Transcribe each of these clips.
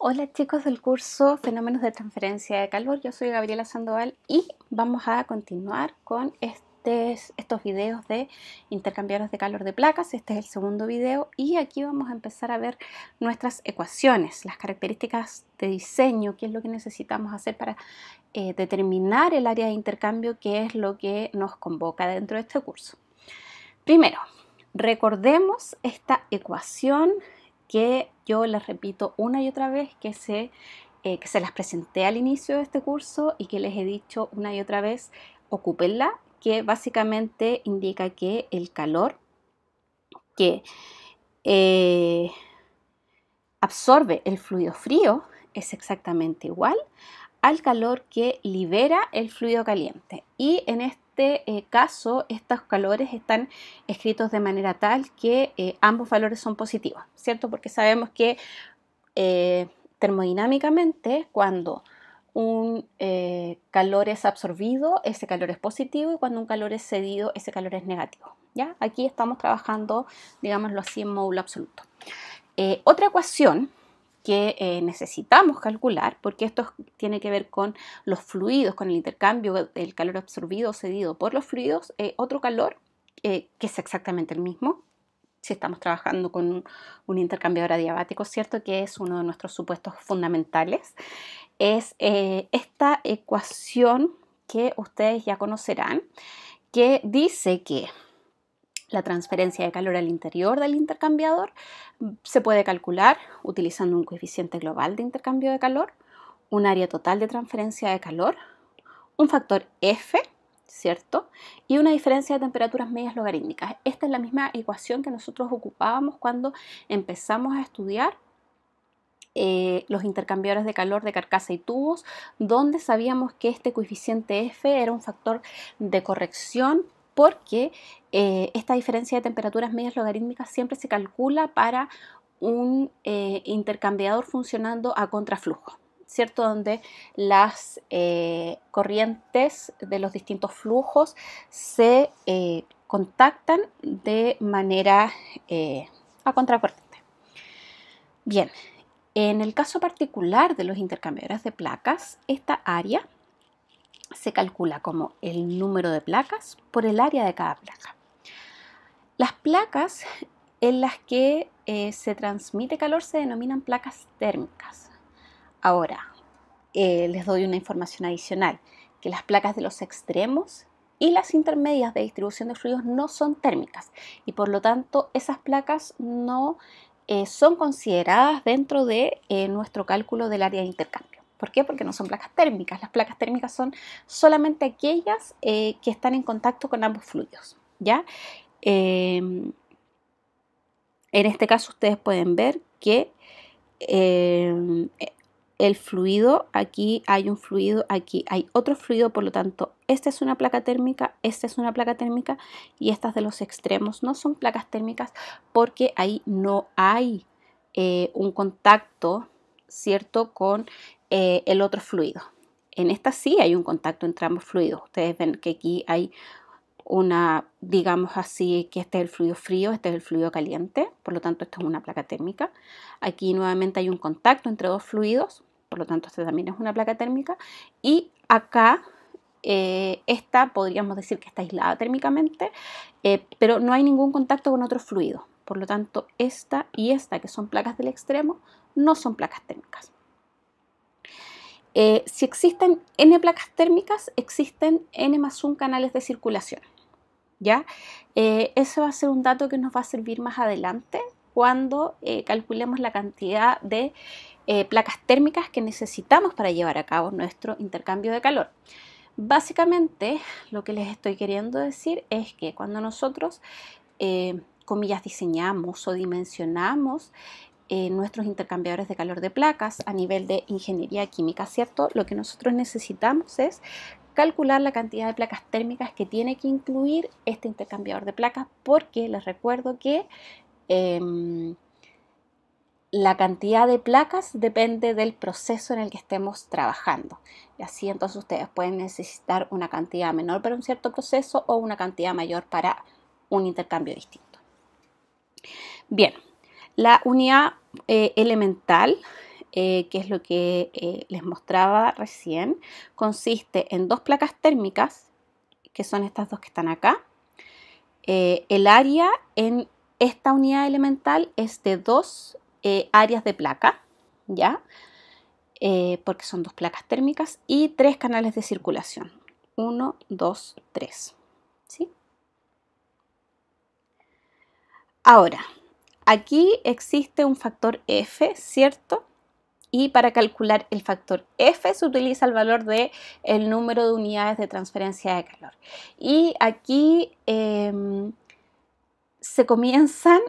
Hola chicos del curso Fenómenos de Transferencia de Calor, yo soy Gabriela Sandoval y vamos a continuar con estos videos de intercambiadores de calor de placas, este es el segundo video y aquí vamos a empezar a ver nuestras ecuaciones, las características de diseño, qué es lo que necesitamos hacer para eh, determinar el área de intercambio qué es lo que nos convoca dentro de este curso. Primero, recordemos esta ecuación que yo les repito una y otra vez que se, eh, que se las presenté al inicio de este curso y que les he dicho una y otra vez, ocúpenla, que básicamente indica que el calor que eh, absorbe el fluido frío es exactamente igual al calor que libera el fluido caliente. Y en este este, eh, caso estos calores están escritos de manera tal que eh, ambos valores son positivos, ¿cierto? Porque sabemos que eh, termodinámicamente cuando un calor es absorbido, ese calor es positivo y cuando un calor es cedido, ese calor es negativo. ¿ya? Aquí estamos trabajando, digámoslo así, en módulo absoluto. otra ecuación que eh, necesitamos calcular, porque esto tiene que ver con los fluidos, con el intercambio del calor absorbido o cedido por los fluidos, eh, otro calor eh, que es exactamente el mismo, si estamos trabajando con un, intercambiador adiabático, ¿cierto? Que es uno de nuestros supuestos fundamentales, es esta ecuación que ustedes ya conocerán, que dice que la transferencia de calor al interior del intercambiador se puede calcular utilizando un coeficiente global de intercambio de calor, un área total de transferencia de calor, un factor F, ¿cierto? Y una diferencia de temperaturas medias logarítmicas. Esta es la misma ecuación que nosotros ocupábamos cuando empezamos a estudiar eh, los intercambiadores de calor de carcasa y tubos, donde sabíamos que este coeficiente F era un factor de corrección porque eh, esta diferencia de temperaturas medias logarítmicas siempre se calcula para un eh, intercambiador funcionando a contraflujo, ¿cierto? Donde las eh, corrientes de los distintos flujos se contactan de manera a contracorriente. Bien, en el caso particular de los intercambiadores de placas, esta área se calcula como el número de placas por el área de cada placa. Las placas en las que eh, se transmite calor se denominan placas térmicas. Ahora, eh, les doy una información adicional, que las placas de los extremos y las intermedias de distribución de fluidos no son térmicas y por lo tanto esas placas no eh, son consideradas dentro de nuestro cálculo del área de intercambio. ¿Por qué? Porque no son placas térmicas. Las placas térmicas son solamente aquellas eh, que están en contacto con ambos fluidos. ¿ya? Em, en este caso ustedes pueden ver que em, el fluido, aquí hay un fluido, aquí hay otro fluido, por lo tanto, esta es una placa térmica, esta es una placa térmica y estas de los extremos no son placas térmicas porque ahí no hay eh, un contacto, ¿cierto?, con eh, el otro fluido. En esta sí hay un contacto entre ambos fluidos. Ustedes ven que aquí hay una, digamos así, que este es el fluido frío, este es el fluido caliente, por lo tanto esto es una placa térmica. Aquí nuevamente hay un contacto entre dos fluidos, por lo tanto este también es una placa térmica. Y acá eh, esta podríamos decir que está aislada térmicamente, eh, pero no hay ningún contacto con otro fluido. Por lo tanto, esta y esta, que son placas del extremo, no son placas térmicas. Eh, si existen n placas térmicas, existen n más 1 canales de circulación. ¿ya? Eh, ese va a ser un dato que nos va a servir más adelante cuando eh, calculemos la cantidad de placas térmicas que necesitamos para llevar a cabo nuestro intercambio de calor. Básicamente, lo que les estoy queriendo decir es que cuando nosotros, comillas, diseñamos o dimensionamos eh, nuestros intercambiadores de calor de placas a nivel de ingeniería química, ¿cierto? Lo que nosotros necesitamos es calcular la cantidad de placas térmicas que tiene que incluir este intercambiador de placas porque les recuerdo que em, la cantidad de placas depende del proceso en el que estemos trabajando. Y así entonces ustedes pueden necesitar una cantidad menor para un cierto proceso o una cantidad mayor para un intercambio distinto. Bien, la unidad eh, elemental, eh, que es lo que eh, les mostraba recién, consiste en dos placas térmicas, que son estas dos que están acá. el área en esta unidad elemental es de dos áreas de placa, ¿ya? porque son dos placas térmicas y tres canales de circulación. 1, 2, 3. Ahora, Aquí existe un factor F, ¿cierto? Y para calcular el factor F se utiliza el valor de el número de unidades de transferencia de calor. Y aquí em, se comienzan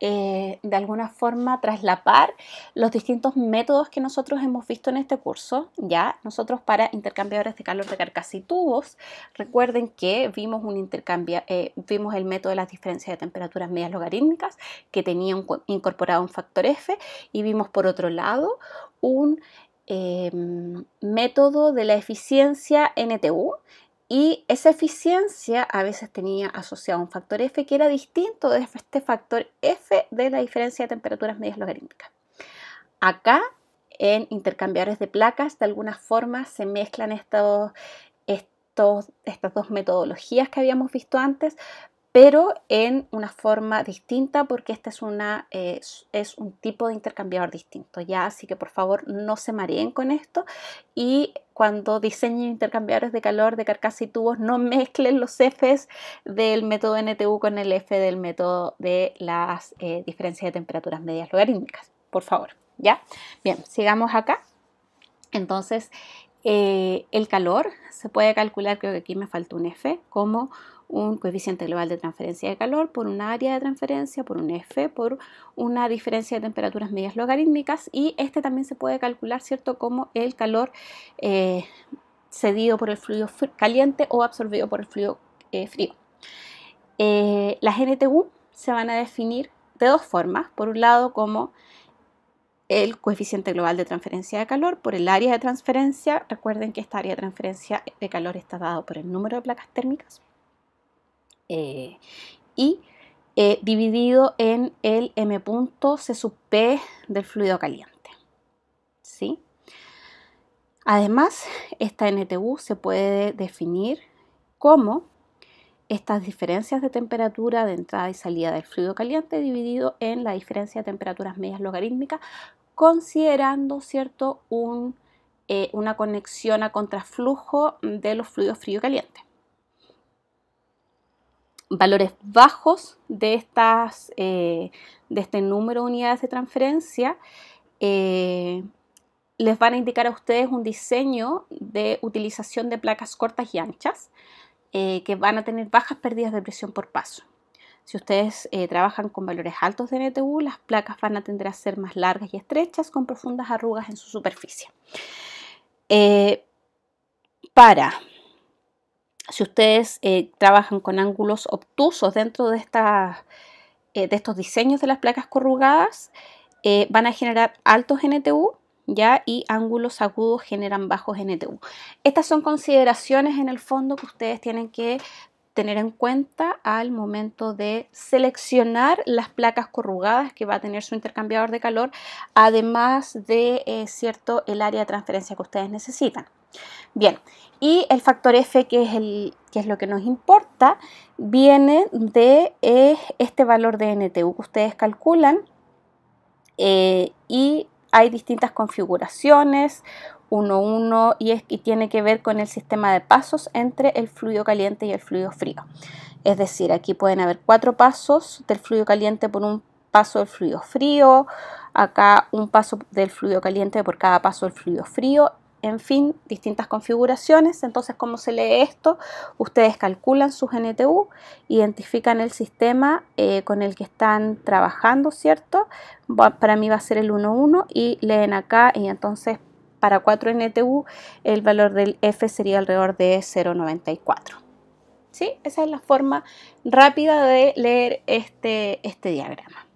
eh, de alguna forma traslapar los distintos métodos que nosotros hemos visto en este curso. Ya nosotros para intercambiadores de calor de carcas y tubos, recuerden que vimos un intercambio, eh, vimos el método de las diferencias de temperaturas medias logarítmicas que tenía incorporado un factor F y vimos por otro lado un em, método de la eficiencia NTU y esa eficiencia a veces tenía asociado un factor F que era distinto de este factor F de la diferencia de temperaturas medias logarítmicas. Acá en intercambiadores de placas, de alguna forma se mezclan estos, estas dos metodologías que habíamos visto antes, pero en una forma distinta porque este es, una, eh, es un tipo de intercambiador distinto, ¿ya? Así que por favor no se mareen con esto y cuando diseñen intercambiadores de calor de carcasa y tubos no mezclen los Fs del método NTU con el F del método de las eh, diferencias de temperaturas medias logarítmicas, por favor, ¿ya? Bien, sigamos acá. Entonces, eh, el calor se puede calcular, creo que aquí me faltó un F, como un coeficiente global de transferencia de calor por un área de transferencia, por un F, por una diferencia de temperaturas medias logarítmicas y este también se puede calcular, ¿cierto?, como el calor eh, cedido por el fluido caliente o absorbido por el fluido eh, frío. Eh, las NTU se van a definir de dos formas, por un lado como el coeficiente global de transferencia de calor por el área de transferencia. Recuerden que esta área de transferencia de calor está dado por el número de placas térmicas. Eh, y eh, dividido en el m punto c sub p del fluido caliente. ¿sí? Además, esta NTU se puede definir como estas diferencias de temperatura de entrada y salida del fluido caliente dividido en la diferencia de temperaturas medias logarítmicas, considerando cierto un, eh, una conexión a contraflujo de los fluidos frío y caliente valores bajos de, estas, eh, de este número de unidades de transferencia, eh, les van a indicar a ustedes un diseño de utilización de placas cortas y anchas eh, que van a tener bajas pérdidas de presión por paso. Si ustedes trabajan con valores altos de NTU, las placas van a tender a ser más largas y estrechas con profundas arrugas en su superficie. para si ustedes eh, trabajan con ángulos obtusos dentro eh, de, estos diseños de las placas corrugadas, eh, van a generar altos NTU ¿ya? y ángulos agudos generan bajos NTU. Estas son consideraciones en el fondo que ustedes tienen que tener en cuenta al momento de seleccionar las placas corrugadas que va a tener su intercambiador de calor, además de cierto el área de transferencia que ustedes necesitan. Bien, y el factor F, que es, el, que es lo que nos importa, viene de este valor de NTU que ustedes calculan eh, y hay distintas configuraciones, 1-1 y, y tiene que ver con el sistema de pasos entre el fluido caliente y el fluido frío. Es decir, aquí pueden haber cuatro pasos del fluido caliente por un paso del fluido frío, acá un paso del fluido caliente por cada paso del fluido frío en fin, distintas configuraciones. Entonces, ¿cómo se lee esto? Ustedes calculan su NTU, identifican el sistema eh, con el que están trabajando, ¿cierto? para mí va a ser el 1.1 y leen acá y entonces para 4 NTU el valor del F sería alrededor de 0.94. ¿Sí? Esa es la forma rápida de leer este, este diagrama.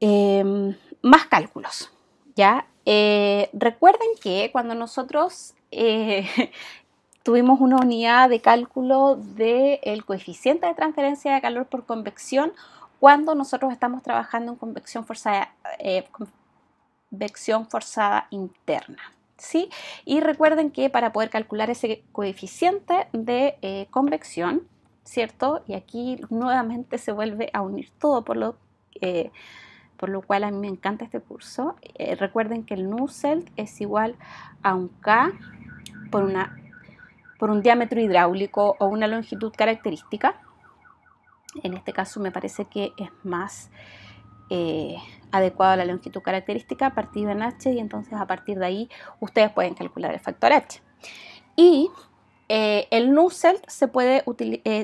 Em, más cálculos. ¿ya? Eh, recuerden que cuando nosotros eh, tuvimos una unidad de cálculo del el coeficiente de transferencia de calor por convección, cuando nosotros estamos trabajando en convección forzada, eh, convección forzada interna. ¿Sí? Y recuerden que para poder calcular ese coeficiente de convección, ¿cierto? Y aquí nuevamente se vuelve a unir todo, por lo que por lo cual a mí me encanta este curso. Eh, recuerden que el Nusselt es igual a un K por, una, por un diámetro hidráulico o una longitud característica. En este caso me parece que es más eh, adecuado la longitud característica a partir de H y entonces a partir de ahí ustedes pueden calcular el factor H. Y eh, el Nusselt se puede,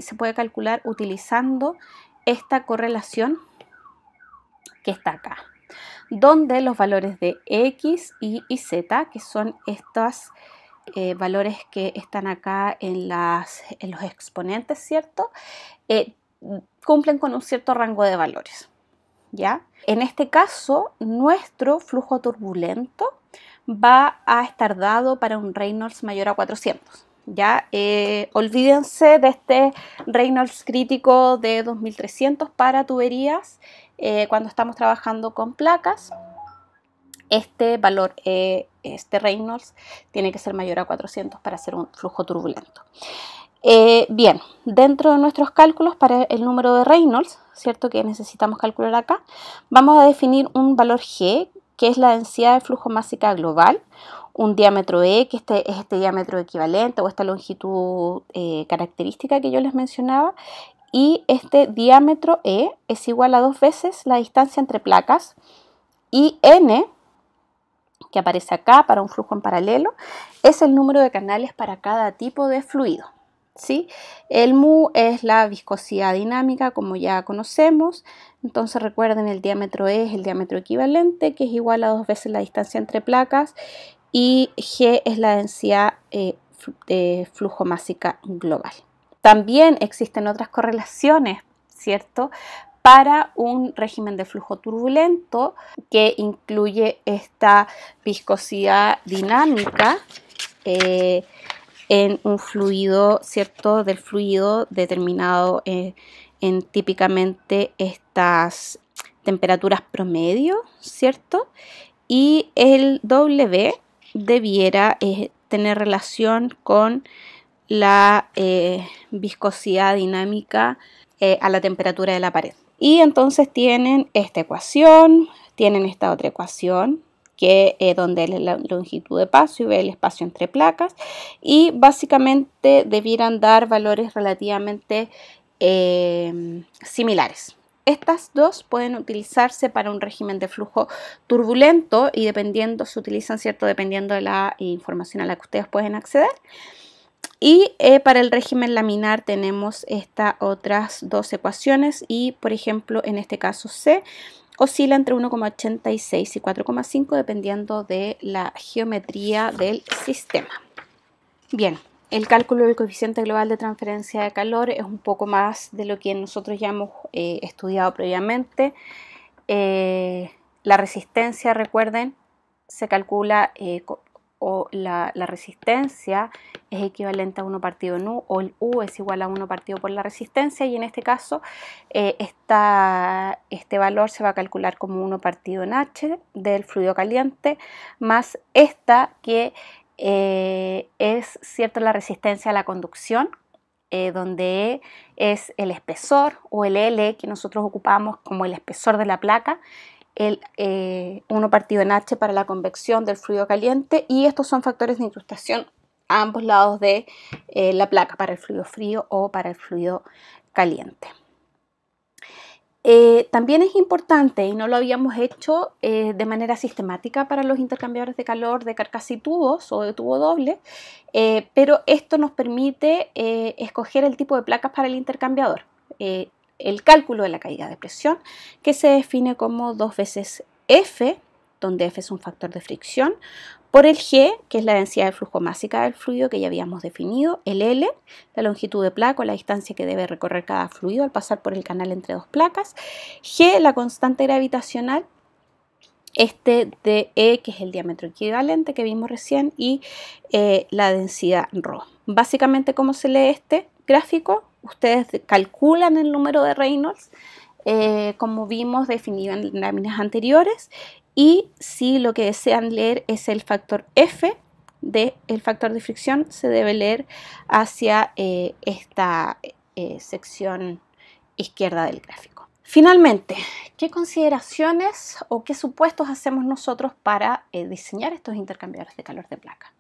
se puede calcular utilizando esta correlación que está acá, donde los valores de X, Y y Z, que son estos eh, valores que están acá en, los exponentes, ¿cierto? Eh, cumplen con un cierto rango de valores. ¿Ya? En este caso, nuestro flujo turbulento va a estar dado para un Reynolds mayor a 400. ¿ya? Eh, olvídense de este Reynolds crítico de 2300 para tuberías eh, cuando estamos trabajando con placas. Este valor, eh, este Reynolds, tiene que ser mayor a 400 para hacer un flujo turbulento. bien, dentro de nuestros cálculos para el número de Reynolds, ¿cierto? Que necesitamos calcular acá, vamos a definir un valor G que es la densidad de flujo másica global, un diámetro E, que este, es este diámetro equivalente o esta longitud eh, característica que yo les mencionaba, y este diámetro E es igual a dos veces la distancia entre placas, y N, que aparece acá para un flujo en paralelo, es el número de canales para cada tipo de fluido. ¿sí? El mu es la viscosidad dinámica, como ya conocemos. Entonces recuerden, el diámetro e es el diámetro equivalente, que es igual a dos veces la distancia entre placas. Y G es la densidad eh, de flujo másica global. También existen otras correlaciones, ¿cierto? para un régimen de flujo turbulento que incluye esta viscosidad dinámica, eh, en un fluido, ¿cierto? Del fluido determinado eh, en típicamente estas temperaturas promedio, ¿cierto? Y el W debiera eh, tener relación con la eh, viscosidad dinámica a la temperatura de la pared. Y entonces tienen esta ecuación, tienen esta otra ecuación, que eh, donde es la longitud de paso y el espacio entre placas y básicamente debieran dar valores relativamente em, similares. Estas dos pueden utilizarse para un régimen de flujo turbulento y dependiendo, se utilizan, ¿cierto? Dependiendo de la información a la que ustedes pueden acceder. Y eh, para el régimen laminar tenemos estas otras dos ecuaciones y, por ejemplo, en este caso C oscila entre 1,86 y 4,5 dependiendo de la geometría del sistema. Bien, el cálculo del coeficiente global de transferencia de calor es un poco más de lo que nosotros ya hemos eh, estudiado previamente. Eh, la resistencia, recuerden, se calcula eh, o la, resistencia es equivalente a 1 partido en U o el U es igual a 1 partido por la resistencia y en este caso eh, este valor se va a calcular como 1 partido en H del fluido caliente más esta que eh, es cierto la resistencia a la conducción eh, donde E es el espesor o el L que nosotros ocupamos como el espesor de la placa el, 1 eh, uno partido en H para la convección del fluido caliente y estos son factores de incrustación a ambos lados de eh, la placa para el fluido frío o para el fluido caliente. Eh, también es importante, y no lo habíamos hecho de manera sistemática para los intercambiadores de calor de carcasa y tubos o de tubo doble, pero esto nos permite escoger el tipo de placas para el intercambiador el cálculo de la caída de presión, que se define como dos veces F, donde F es un factor de fricción, por el G, que es la densidad de flujo másica del fluido que ya habíamos definido, el L, la longitud de placa o la distancia que debe recorrer cada fluido al pasar por el canal entre dos placas, G, la constante gravitacional, este de E, que es el diámetro equivalente que vimos recién, y eh, la densidad ρ. Básicamente, ¿cómo se lee este gráfico? ustedes calculan el número de Reynolds, eh, como vimos definido en láminas anteriores, y si lo que desean leer es el factor F del factor de fricción, se debe leer hacia eh, esta eh, sección izquierda del gráfico. Finalmente, ¿qué consideraciones o qué supuestos hacemos nosotros para diseñar estos intercambiadores de calor de placa?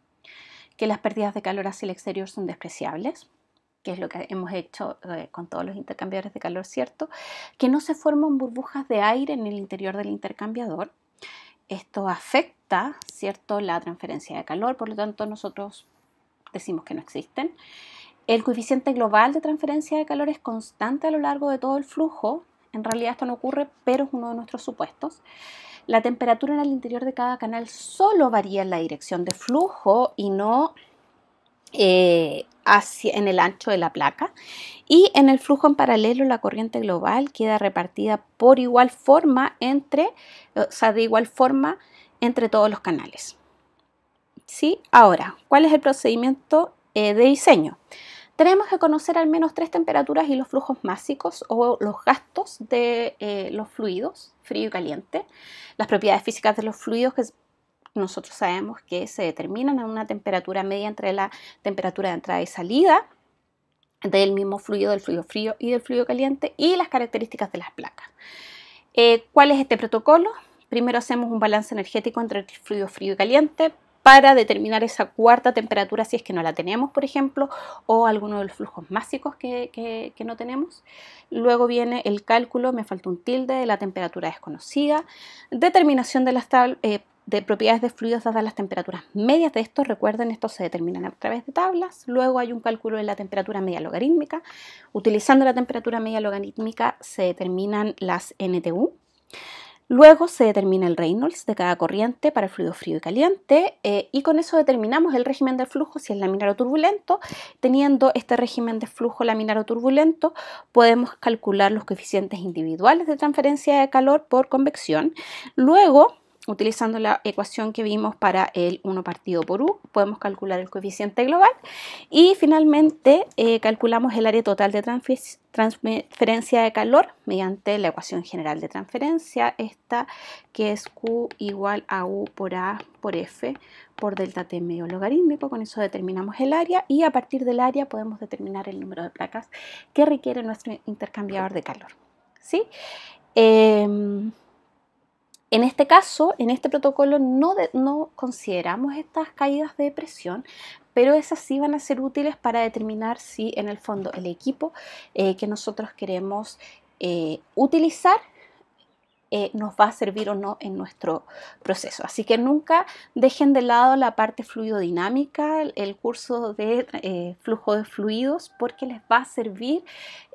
Que las pérdidas de calor hacia el exterior son despreciables, que es lo que hemos hecho eh, con todos los intercambiadores de calor, ¿cierto? Que no se forman burbujas de aire en el interior del intercambiador. Esto afecta, ¿cierto?, la transferencia de calor, por lo tanto nosotros decimos que no existen. El coeficiente global de transferencia de calor es constante a lo largo de todo el flujo. En realidad esto no ocurre, pero es uno de nuestros supuestos. La temperatura en el interior de cada canal solo varía en la dirección de flujo y no eh, hacia, en el ancho de la placa y en el flujo en paralelo la corriente global queda repartida por igual forma entre, o sea, de igual forma entre todos los canales. ¿Sí? Ahora, ¿cuál es el procedimiento eh, de diseño? Tenemos que conocer al menos tres temperaturas y los flujos másicos o los gastos de eh, los fluidos, frío y caliente, las propiedades físicas de los fluidos que nosotros sabemos que se determinan a una temperatura media entre la temperatura de entrada y salida del mismo fluido, del fluido frío y del fluido caliente y las características de las placas. Eh, ¿Cuál es este protocolo? Primero hacemos un balance energético entre el fluido frío y caliente para determinar esa cuarta temperatura si es que no la tenemos, por ejemplo, o alguno de los flujos másicos que, no tenemos. Luego viene el cálculo, me falta un tilde, de la temperatura desconocida, determinación de las, tablas. Eh, de propiedades de fluidos dadas las temperaturas medias de estos, recuerden, estos se determinan a través de tablas, luego hay un cálculo de la temperatura media logarítmica, utilizando la temperatura media logarítmica se determinan las NTU, luego se determina el Reynolds de cada corriente para el fluido frío y caliente eh, y con eso determinamos el régimen del flujo si es laminar o turbulento, teniendo este régimen de flujo laminar o turbulento podemos calcular los coeficientes individuales de transferencia de calor por convección, luego utilizando la ecuación que vimos para el 1 partido por u, podemos calcular el coeficiente global y finalmente eh, calculamos el área total de transferencia de calor mediante la ecuación general de transferencia, esta que es Q igual a U por A por F por delta T medio logarítmico, con eso determinamos el área y a partir del área podemos determinar el número de placas que requiere nuestro intercambiador de calor. ¿sí? Em, en este caso, en este protocolo no, consideramos estas caídas de presión, pero esas sí van a ser útiles para determinar si en el fondo el equipo eh, que nosotros queremos eh, utilizar eh, nos va a servir o no en nuestro proceso. Así que nunca dejen de lado la parte fluidodinámica, el curso de eh, flujo de fluidos, porque les va a servir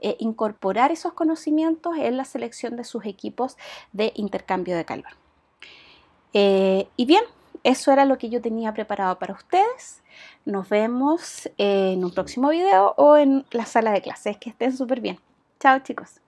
eh, incorporar esos conocimientos en la selección de sus equipos de intercambio de calor. y bien, eso era lo que yo tenía preparado para ustedes. Nos vemos en un próximo video o en la sala de clases. Que estén súper bien. Chao chicos.